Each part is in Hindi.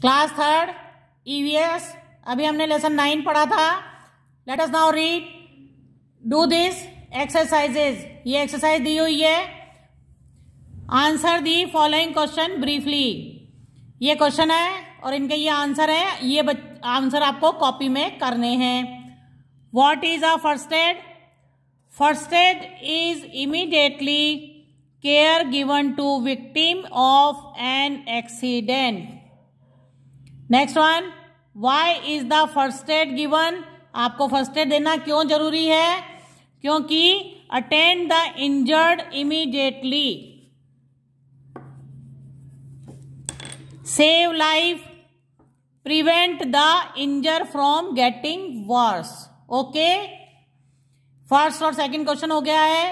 क्लास थर्ड ईवीएस अभी हमने लेसन नाइन पढ़ा था let us now read do this exercises ये एक्सरसाइज दी हुई है answer the following question briefly ये क्वेश्चन है और इनके ये आंसर है ये आंसर आपको कॉपी में करने हैं what is a first aid first aid is immediately care given to victim of an accident next one why is the first aid given आपको फर्स्ट एड देना क्यों जरूरी है क्योंकि attend the injured immediately save life prevent the injury from getting worse okay first और सेकेंड क्वेश्चन हो गया है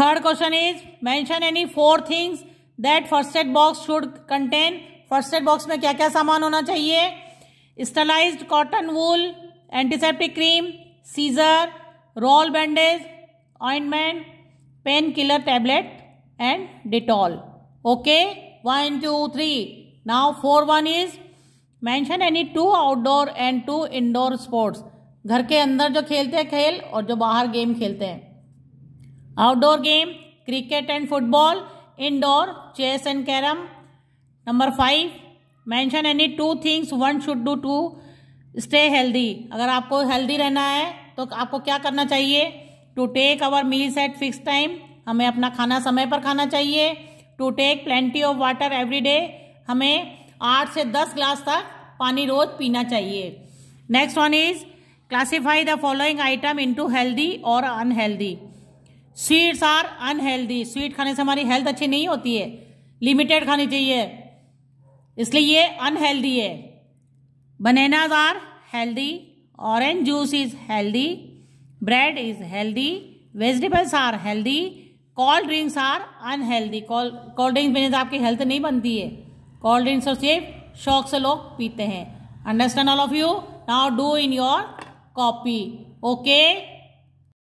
third question is mention any four things that first aid box should contain first aid box में क्या क्या सामान होना चाहिए sterilised cotton wool antiseptic cream scissor roll bandage ointment pain killer tablet and Dettol okay one two three now four one is mention any two outdoor and two indoor sports घर के अंदर जो खेलते हैं खेल और जो बाहर गेम खेलते हैं outdoor game cricket and football indoor chess and carrom number five mention any two things one should do to stay healthy अगर आपको हेल्दी रहना है तो आपको क्या करना चाहिए to take our meals at fix time हमें अपना खाना समय पर खाना चाहिए to take plenty of water every day हमें आठ से दस ग्लास तक पानी रोज पीना चाहिए next one is classify the following item to healthy और unhealthy sweets are unhealthy sweet खाने से हमारी हेल्थ अच्छी नहीं होती है लिमिटेड खानी चाहिए इसलिए ये अनहेल्दी है bananas are healthy orange juice is healthy bread is healthy vegetables are healthy cold drinks are unhealthy cold drinks पीने से आपकी हेल्थ नहीं बनती है कोल्ड ड्रिंक्स और सिर्फ शौक से लोग पीते हैं understand all of you now do in your copy okay